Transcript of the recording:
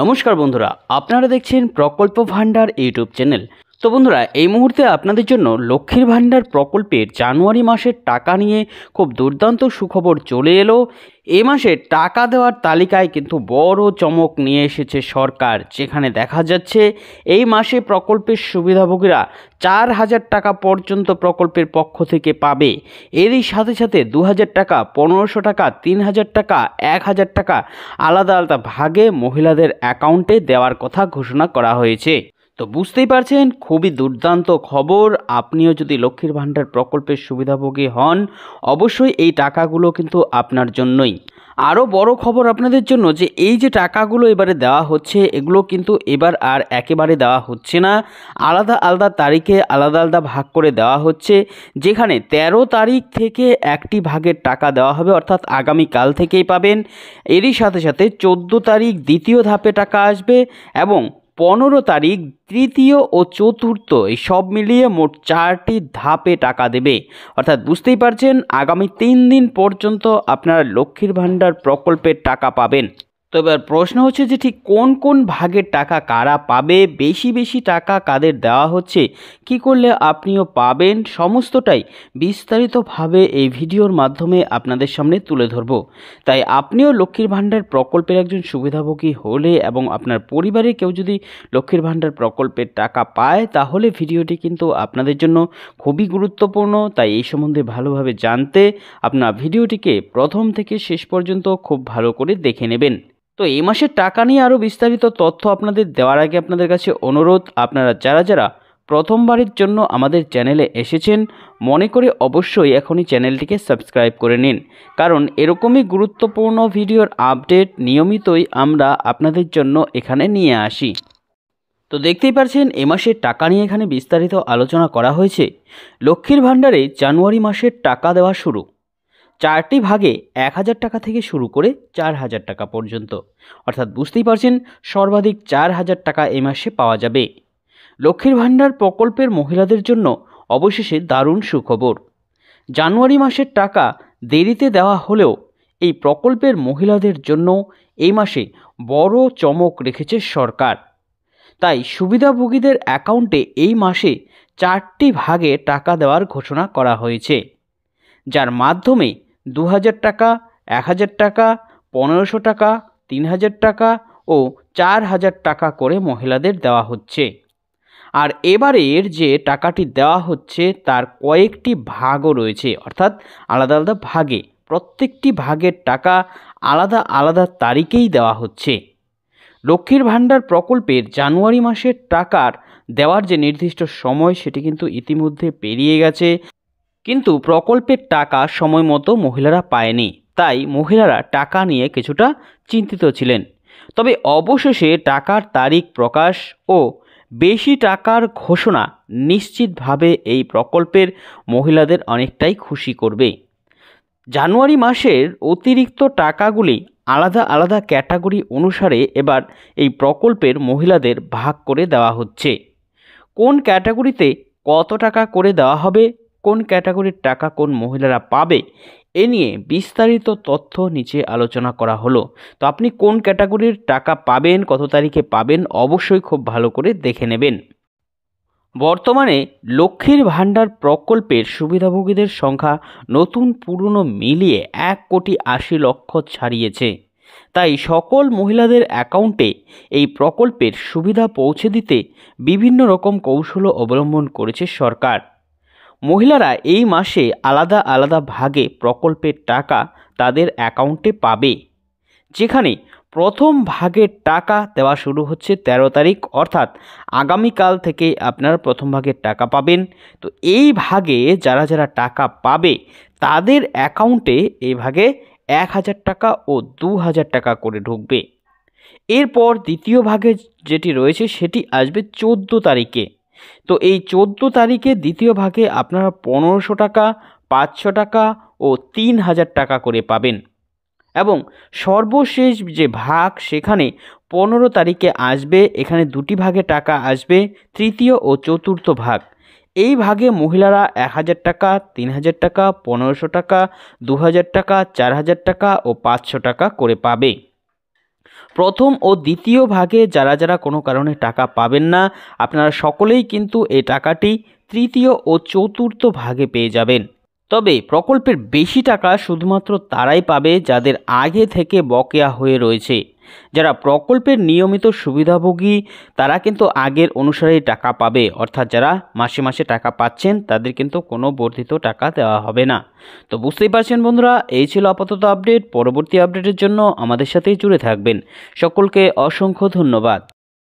নমস্কার বন্ধুরা আপনারা দেখছেন প্রকল্প ভান্ডার ইউটিউব চ্যানেল তো বন্ধুরা এই মুহূর্তে আপনাদের জন্য লক্ষ্মীর ভাণ্ডার প্রকল্পের জানুয়ারি মাসের টাকা নিয়ে খুব দুর্দান্ত সুখবর চলে এলো এ মাসে টাকা দেওয়ার তালিকায় কিন্তু বড় চমক নিয়ে এসেছে সরকার যেখানে দেখা যাচ্ছে এই মাসে প্রকল্পের সুবিধাভোগীরা চার হাজার টাকা পর্যন্ত প্রকল্পের পক্ষ থেকে পাবে এরই সাথে সাথে দু হাজার টাকা পনেরোশো টাকা তিন হাজার টাকা এক হাজার টাকা আলাদা আলাদা ভাগে মহিলাদের অ্যাকাউন্টে দেওয়ার কথা ঘোষণা করা হয়েছে তো বুঝতেই পারছেন খুবই দুর্দান্ত খবর আপনিও যদি লক্ষ্মীর ভাণ্ডার প্রকল্পের সুবিধাভোগী হন অবশ্যই এই টাকাগুলো কিন্তু আপনার জন্যই আরও বড় খবর আপনাদের জন্য যে এই যে টাকাগুলো এবারে দেওয়া হচ্ছে এগুলো কিন্তু এবার আর একেবারে দেওয়া হচ্ছে না আলাদা আলাদা তারিখে আলাদা আলাদা ভাগ করে দেওয়া হচ্ছে যেখানে ১৩ তারিখ থেকে একটি ভাগের টাকা দেওয়া হবে অর্থাৎ আগামী কাল থেকেই পাবেন এরই সাথে সাথে ১৪ তারিখ দ্বিতীয় ধাপে টাকা আসবে এবং পনেরো তারিখ তৃতীয় ও চতুর্থ এই সব মিলিয়ে মোট চারটি ধাপে টাকা দেবে অর্থাৎ বুঝতেই পারছেন আগামী তিন দিন পর্যন্ত আপনারা লক্ষ্মীর ভাণ্ডার প্রকল্পের টাকা পাবেন তো এবার প্রশ্ন হচ্ছে যে ঠিক কোন কোন ভাগের টাকা কারা পাবে বেশি বেশি টাকা কাদের দেওয়া হচ্ছে কি করলে আপনিও পাবেন সমস্তটাই বিস্তারিতভাবে এই ভিডিওর মাধ্যমে আপনাদের সামনে তুলে ধরব তাই আপনিও লক্ষ্মীর ভাণ্ডার প্রকল্পের একজন সুবিধাভোগী হলে এবং আপনার পরিবারে কেউ যদি লক্ষ্মীর ভাণ্ডার প্রকল্পের টাকা পায় তাহলে ভিডিওটি কিন্তু আপনাদের জন্য খুবই গুরুত্বপূর্ণ তাই এই সম্বন্ধে ভালোভাবে জানতে আপনার ভিডিওটিকে প্রথম থেকে শেষ পর্যন্ত খুব ভালো করে দেখে নেবেন তো এই মাসের টাকা নিয়ে আরও বিস্তারিত তথ্য আপনাদের দেওয়ার আগে আপনাদের কাছে অনুরোধ আপনারা যারা যারা প্রথমবারের জন্য আমাদের চ্যানেলে এসেছেন মনে করে অবশ্যই এখনই চ্যানেলটিকে সাবস্ক্রাইব করে নিন কারণ এরকমই গুরুত্বপূর্ণ ভিডিওর আপডেট নিয়মিতই আমরা আপনাদের জন্য এখানে নিয়ে আসি তো দেখতেই পারছেন এ মাসের টাকা নিয়ে এখানে বিস্তারিত আলোচনা করা হয়েছে লক্ষ্মীর ভাণ্ডারে জানুয়ারি মাসের টাকা দেওয়া শুরু চারটি ভাগে এক হাজার টাকা থেকে শুরু করে চার হাজার টাকা পর্যন্ত অর্থাৎ বুঝতেই পারছেন সর্বাধিক চার হাজার টাকা এ মাসে পাওয়া যাবে লক্ষ্মীর ভাণ্ডার প্রকল্পের মহিলাদের জন্য অবশেষে দারুণ সুখবর জানুয়ারি মাসের টাকা দেরিতে দেওয়া হলেও এই প্রকল্পের মহিলাদের জন্য এই মাসে বড় চমক রেখেছে সরকার তাই সুবিধাভোগীদের অ্যাকাউন্টে এই মাসে চারটি ভাগে টাকা দেওয়ার ঘোষণা করা হয়েছে যার মাধ্যমে দু হাজার টাকা এক হাজার টাকা পনেরোশো টাকা তিন হাজার টাকা ও চার হাজার টাকা করে মহিলাদের দেওয়া হচ্ছে আর এবারের যে টাকাটি দেওয়া হচ্ছে তার কয়েকটি ভাগও রয়েছে অর্থাৎ আলাদা আলাদা ভাগে প্রত্যেকটি ভাগের টাকা আলাদা আলাদা তারিখেই দেওয়া হচ্ছে লক্ষ্মীর ভাণ্ডার প্রকল্পের জানুয়ারি মাসের টাকার দেওয়ার যে নির্দিষ্ট সময় সেটি কিন্তু ইতিমধ্যে পেরিয়ে গেছে কিন্তু প্রকল্পের টাকা সময় মতো মহিলারা পায়নি তাই মহিলারা টাকা নিয়ে কিছুটা চিন্তিত ছিলেন তবে অবশেষে টাকার তারিখ প্রকাশ ও বেশি টাকার ঘোষণা নিশ্চিতভাবে এই প্রকল্পের মহিলাদের অনেকটাই খুশি করবে জানুয়ারি মাসের অতিরিক্ত টাকাগুলি আলাদা আলাদা ক্যাটাগরি অনুসারে এবার এই প্রকল্পের মহিলাদের ভাগ করে দেওয়া হচ্ছে কোন ক্যাটাগরিতে কত টাকা করে দেওয়া হবে কোন ক্যাটাগরির টাকা কোন মহিলারা পাবে এ নিয়ে বিস্তারিত তথ্য নিচে আলোচনা করা হলো তো আপনি কোন ক্যাটাগরির টাকা পাবেন কত তারিখে পাবেন অবশ্যই খুব ভালো করে দেখে নেবেন বর্তমানে লক্ষ্মীর ভাণ্ডার প্রকল্পের সুবিধাভোগীদের সংখ্যা নতুন পুরনো মিলিয়ে এক কোটি আশি লক্ষ ছাড়িয়েছে তাই সকল মহিলাদের অ্যাকাউন্টে এই প্রকল্পের সুবিধা পৌঁছে দিতে বিভিন্ন রকম কৌশল অবলম্বন করেছে সরকার মহিলারা এই মাসে আলাদা আলাদা ভাগে প্রকল্পের টাকা তাদের অ্যাকাউন্টে পাবে যেখানে প্রথম ভাগের টাকা দেওয়া শুরু হচ্ছে ১৩ তারিখ অর্থাৎ আগামীকাল থেকে আপনারা প্রথম ভাগের টাকা পাবেন তো এই ভাগে যারা যারা টাকা পাবে তাদের অ্যাকাউন্টে এই ভাগে এক হাজার টাকা ও দু হাজার টাকা করে ঢুকবে এরপর দ্বিতীয় ভাগে যেটি রয়েছে সেটি আসবে চোদ্দো তারিখে তো এই চোদ্দো তারিখে দ্বিতীয় ভাগে আপনারা পনেরোশো টাকা পাঁচশো টাকা ও তিন হাজার টাকা করে পাবেন এবং সর্বশেষ যে ভাগ সেখানে পনেরো তারিখে আসবে এখানে দুটি ভাগে টাকা আসবে তৃতীয় ও চতুর্থ ভাগ এই ভাগে মহিলারা এক হাজার টাকা তিন হাজার টাকা পনেরোশো টাকা দু হাজার টাকা চার হাজার টাকা ও পাঁচশো টাকা করে পাবে প্রথম ও দ্বিতীয় ভাগে যারা যারা কোনো কারণে টাকা পাবেন না আপনারা সকলেই কিন্তু এই টাকাটি তৃতীয় ও চতুর্থ ভাগে পেয়ে যাবেন তবে প্রকল্পের বেশি টাকা শুধুমাত্র তারাই পাবে যাদের আগে থেকে বকেয়া হয়ে রয়েছে যারা প্রকল্পের নিয়মিত সুবিধাভোগী তারা কিন্তু আগের অনুসারেই টাকা পাবে অর্থাৎ যারা মাসে মাসে টাকা পাচ্ছেন তাদের কিন্তু কোনো বর্ধিত টাকা দেওয়া হবে না তো বুঝতেই পারছেন বন্ধুরা এই ছিল আপাতত আপডেট পরবর্তী আপডেটের জন্য আমাদের সাথেই জুড়ে থাকবেন সকলকে অসংখ্য ধন্যবাদ